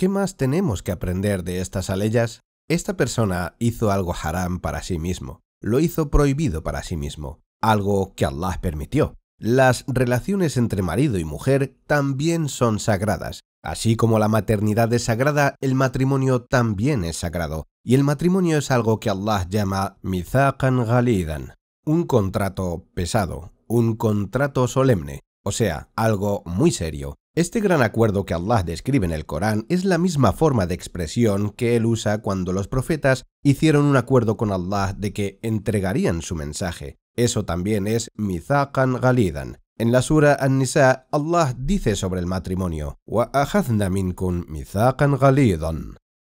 ¿Qué más tenemos que aprender de estas aleyas? Esta persona hizo algo haram para sí mismo, lo hizo prohibido para sí mismo, algo que Allah permitió. Las relaciones entre marido y mujer también son sagradas. Así como la maternidad es sagrada, el matrimonio también es sagrado. Y el matrimonio es algo que Allah llama mizaqan ghalidan, un contrato pesado, un contrato solemne, o sea, algo muy serio, este gran acuerdo que Allah describe en el Corán es la misma forma de expresión que él usa cuando los profetas hicieron un acuerdo con Allah de que entregarían su mensaje. Eso también es Mizaqan Galidan. En la sura An-Nisa, Allah dice sobre el matrimonio, Wa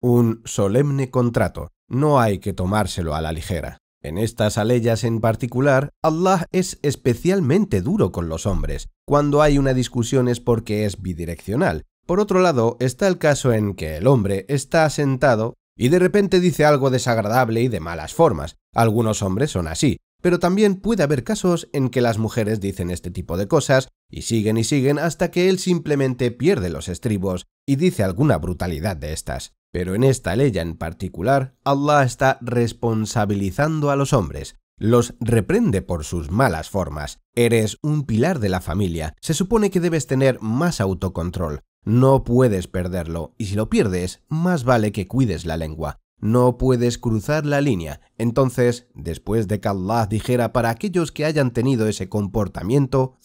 un solemne contrato. No hay que tomárselo a la ligera. En estas aleyas en particular, Allah es especialmente duro con los hombres. Cuando hay una discusión es porque es bidireccional. Por otro lado, está el caso en que el hombre está sentado y de repente dice algo desagradable y de malas formas. Algunos hombres son así, pero también puede haber casos en que las mujeres dicen este tipo de cosas y siguen y siguen hasta que él simplemente pierde los estribos y dice alguna brutalidad de estas. Pero en esta ley en particular, Allah está responsabilizando a los hombres, los reprende por sus malas formas. Eres un pilar de la familia, se supone que debes tener más autocontrol, no puedes perderlo, y si lo pierdes, más vale que cuides la lengua. No puedes cruzar la línea. Entonces, después de que Allah dijera para aquellos que hayan tenido ese comportamiento,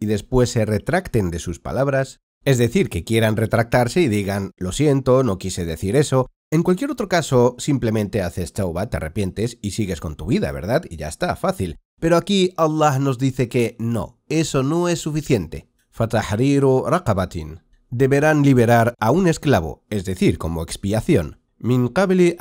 y después se retracten de sus palabras, es decir, que quieran retractarse y digan, lo siento, no quise decir eso. En cualquier otro caso, simplemente haces tauba, te arrepientes y sigues con tu vida, ¿verdad? Y ya está, fácil. Pero aquí Allah nos dice que no, eso no es suficiente. Fatahriru raqabatin. Deberán liberar a un esclavo, es decir, como expiación. Min kabli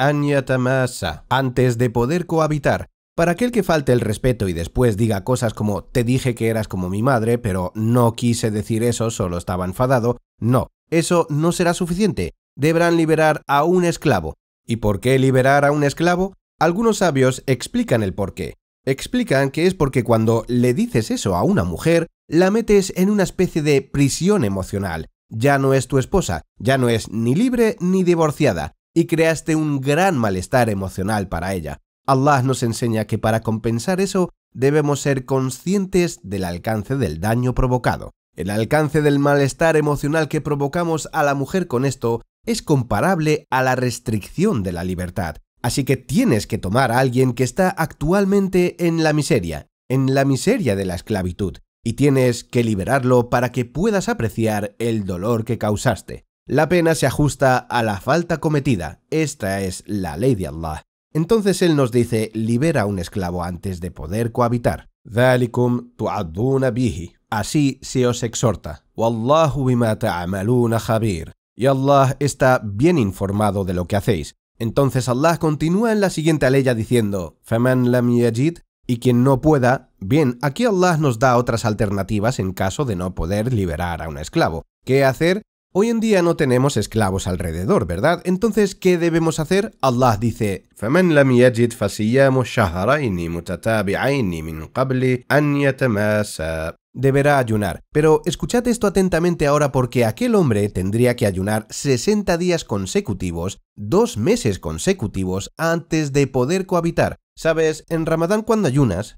antes de poder cohabitar, para aquel que falte el respeto y después diga cosas como te dije que eras como mi madre, pero no quise decir eso, solo estaba enfadado, no, eso no será suficiente. Deberán liberar a un esclavo. ¿Y por qué liberar a un esclavo? Algunos sabios explican el por qué. Explican que es porque cuando le dices eso a una mujer, la metes en una especie de prisión emocional. Ya no es tu esposa, ya no es ni libre ni divorciada, y creaste un gran malestar emocional para ella. Allah nos enseña que para compensar eso debemos ser conscientes del alcance del daño provocado. El alcance del malestar emocional que provocamos a la mujer con esto es comparable a la restricción de la libertad. Así que tienes que tomar a alguien que está actualmente en la miseria, en la miseria de la esclavitud, y tienes que liberarlo para que puedas apreciar el dolor que causaste. La pena se ajusta a la falta cometida. Esta es la ley de Allah. Entonces él nos dice, libera a un esclavo antes de poder cohabitar. Así se os exhorta. Y Allah está bien informado de lo que hacéis. Entonces Allah continúa en la siguiente aleya diciendo, y quien no pueda, bien, aquí Allah nos da otras alternativas en caso de no poder liberar a un esclavo. ¿Qué hacer? Hoy en día no tenemos esclavos alrededor, ¿verdad? Entonces, ¿qué debemos hacer? Allah dice, deberá ayunar. Pero escuchad esto atentamente ahora porque aquel hombre tendría que ayunar 60 días consecutivos, dos meses consecutivos, antes de poder cohabitar. Sabes, en Ramadán cuando ayunas,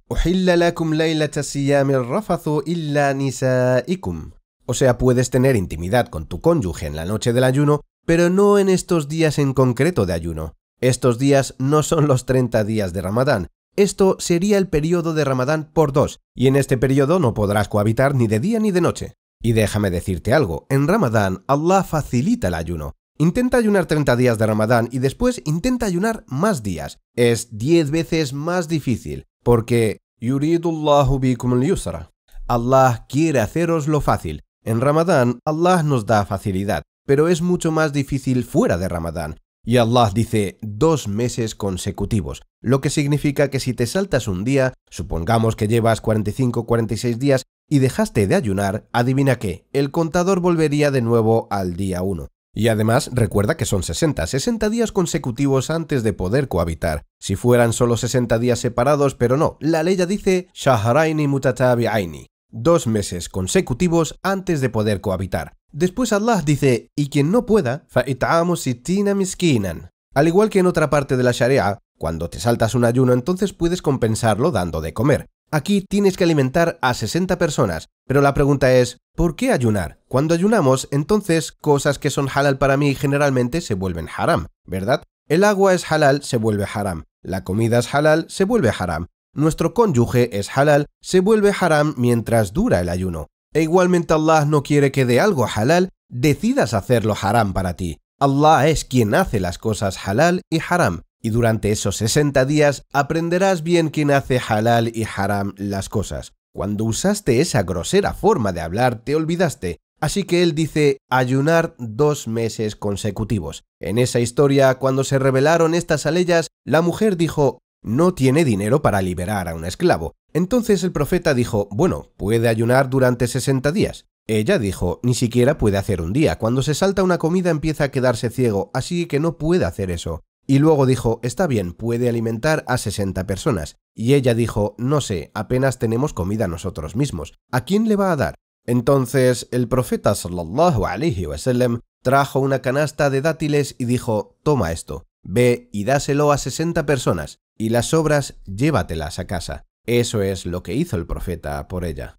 o sea, puedes tener intimidad con tu cónyuge en la noche del ayuno, pero no en estos días en concreto de ayuno. Estos días no son los 30 días de Ramadán. Esto sería el periodo de Ramadán por dos, y en este periodo no podrás cohabitar ni de día ni de noche. Y déjame decirte algo, en Ramadán Allah facilita el ayuno. Intenta ayunar 30 días de Ramadán y después intenta ayunar más días. Es 10 veces más difícil, porque Allah quiere haceros lo fácil. En Ramadán, Allah nos da facilidad, pero es mucho más difícil fuera de Ramadán. Y Allah dice dos meses consecutivos, lo que significa que si te saltas un día, supongamos que llevas 45-46 días y dejaste de ayunar, adivina qué, el contador volvería de nuevo al día 1. Y además recuerda que son 60, 60 días consecutivos antes de poder cohabitar. Si fueran solo 60 días separados, pero no, la ley ya dice shaharaini Aini dos meses consecutivos antes de poder cohabitar. Después Allah dice, y quien no pueda, sitina miskinan. Al igual que en otra parte de la Sharia, cuando te saltas un ayuno entonces puedes compensarlo dando de comer. Aquí tienes que alimentar a 60 personas, pero la pregunta es, ¿por qué ayunar? Cuando ayunamos, entonces cosas que son halal para mí generalmente se vuelven haram, ¿verdad? El agua es halal, se vuelve haram. La comida es halal, se vuelve haram nuestro cónyuge es halal, se vuelve haram mientras dura el ayuno. E igualmente Allah no quiere que de algo halal decidas hacerlo haram para ti. Allah es quien hace las cosas halal y haram, y durante esos 60 días aprenderás bien quién hace halal y haram las cosas. Cuando usaste esa grosera forma de hablar te olvidaste, así que él dice ayunar dos meses consecutivos. En esa historia, cuando se revelaron estas aleyas, la mujer dijo, no tiene dinero para liberar a un esclavo. Entonces el profeta dijo, bueno, puede ayunar durante 60 días. Ella dijo, ni siquiera puede hacer un día. Cuando se salta una comida empieza a quedarse ciego, así que no puede hacer eso. Y luego dijo, está bien, puede alimentar a 60 personas. Y ella dijo, no sé, apenas tenemos comida nosotros mismos. ¿A quién le va a dar? Entonces el profeta sallallahu wa sallam, trajo una canasta de dátiles y dijo, toma esto, ve y dáselo a 60 personas y las obras llévatelas a casa. Eso es lo que hizo el profeta por ella.